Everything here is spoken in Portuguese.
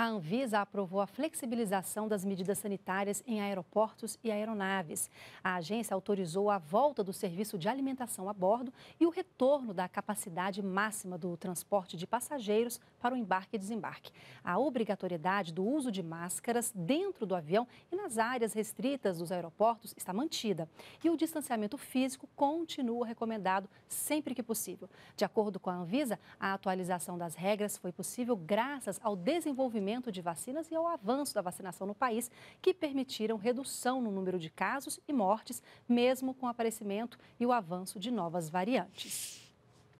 a Anvisa aprovou a flexibilização das medidas sanitárias em aeroportos e aeronaves. A agência autorizou a volta do serviço de alimentação a bordo e o retorno da capacidade máxima do transporte de passageiros para o embarque e desembarque. A obrigatoriedade do uso de máscaras dentro do avião e nas áreas restritas dos aeroportos está mantida. E o distanciamento físico continua recomendado sempre que possível. De acordo com a Anvisa, a atualização das regras foi possível graças ao desenvolvimento de vacinas e ao avanço da vacinação no país, que permitiram redução no número de casos e mortes, mesmo com o aparecimento e o avanço de novas variantes.